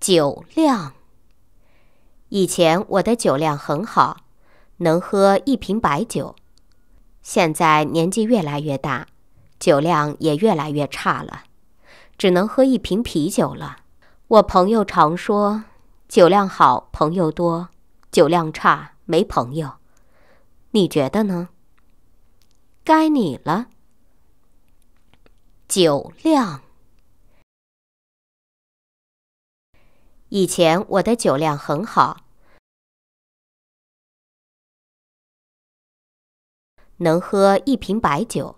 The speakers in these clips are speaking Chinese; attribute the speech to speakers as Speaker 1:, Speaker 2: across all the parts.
Speaker 1: 酒
Speaker 2: 量。以前我的酒量很好，能喝一瓶白酒。现在年纪越来越大，酒量也越来越差了，只能喝一瓶啤酒了。我朋友常说：“酒量好，朋友多；酒量差，没朋友。”你觉得呢？该你了。
Speaker 1: 酒量。以
Speaker 3: 前我的酒量很好，能喝一瓶白酒。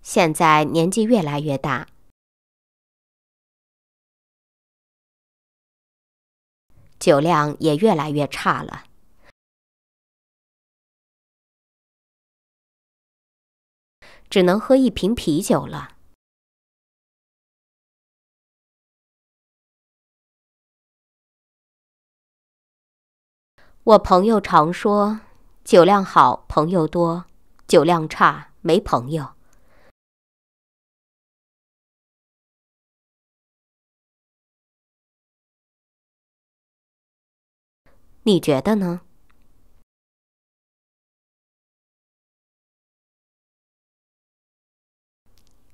Speaker 3: 现在年纪越来越大，酒量也越来越差了，只能喝一瓶啤酒了。
Speaker 1: 我朋友常说：“酒量好，朋友多；酒量差，没朋友。”
Speaker 3: 你觉得呢？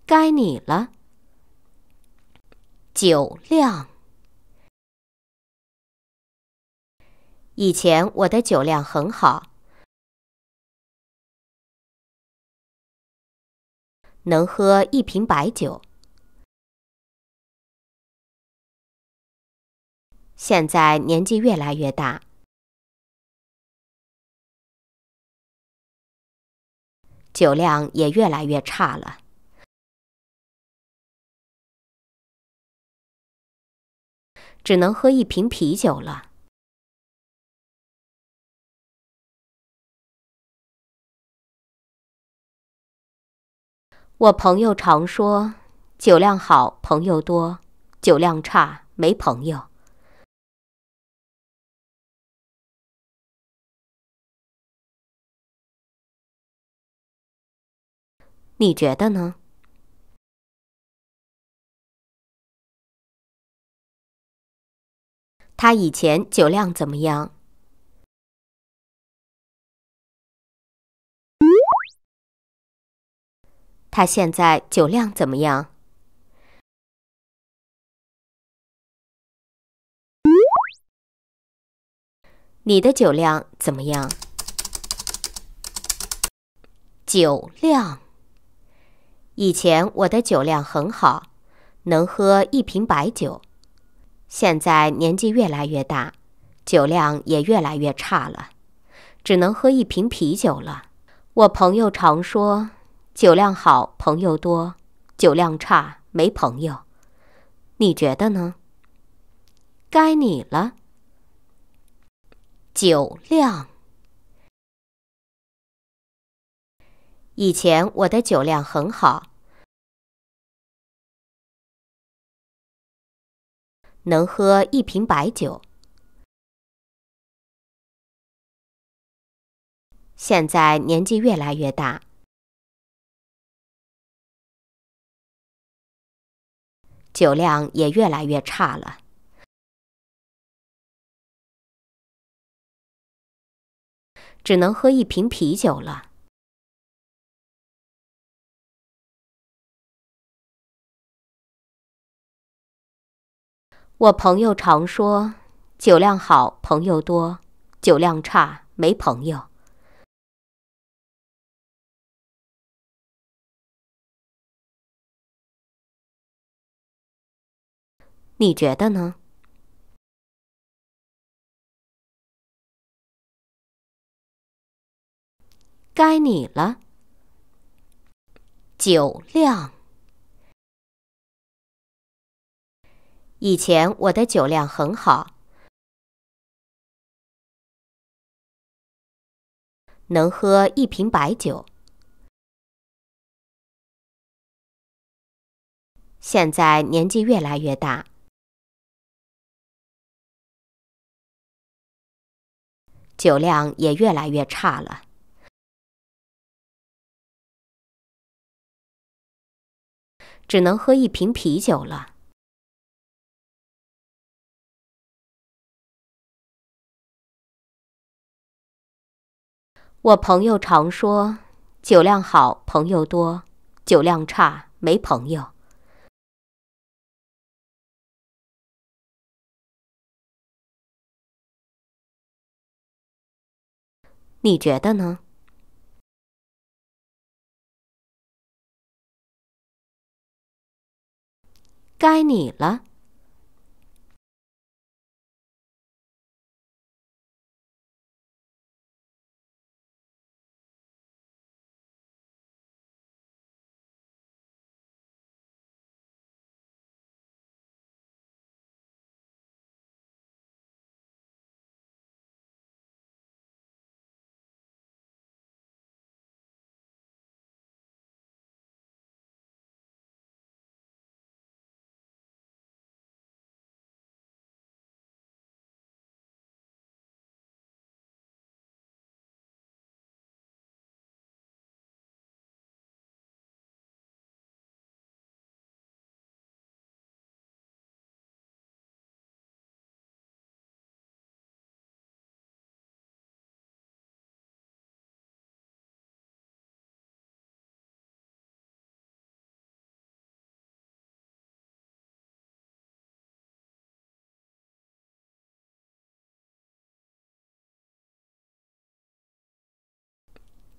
Speaker 3: 该你了，
Speaker 1: 酒量。以前我的酒量很好，能喝一瓶白酒。
Speaker 3: 现在年纪越来越大，酒量也越来越差了，只能喝一瓶啤酒了。
Speaker 1: 我朋友常说：“酒量好，朋友多；酒量差，没朋友。”
Speaker 3: 你觉得呢？他以前酒量
Speaker 1: 怎么样？他现在酒量怎么样？
Speaker 2: 你的酒量怎么样？酒量。以前我的酒量很好，能喝一瓶白酒。现在年纪越来越大，酒量也越来越差了，只能喝一瓶啤酒了。我朋友常说。酒量好，朋友多；酒量差，没朋友。你觉得呢？该你了。
Speaker 1: 酒量。以前我的酒量很好，能喝一瓶白酒。
Speaker 3: 现在年纪越来越大。酒量也越来越差了，只能喝一瓶啤酒了。
Speaker 1: 我朋友常说：“酒量好，朋友多；酒量差，没朋友。”
Speaker 3: 你觉得呢？该你了。
Speaker 1: 酒量。以前我的酒量很好，
Speaker 3: 能喝一瓶白酒。现在年纪越来越大。酒量也越来越差了，只能喝一瓶啤酒了。
Speaker 1: 我朋友常说：“酒量好，朋友多；酒量差，没朋友。”
Speaker 3: 你觉得呢？该你了。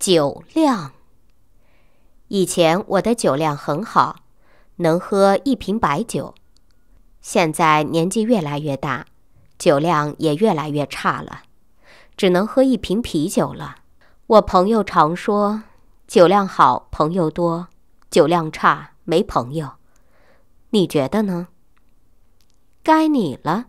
Speaker 1: 酒量。
Speaker 2: 以前我的酒量很好，能喝一瓶白酒。现在年纪越来越大，酒量也越来越差了，只能喝一瓶啤酒了。我朋友常说：“酒量好，朋友多；酒量差，没朋友。”你觉得呢？该你了。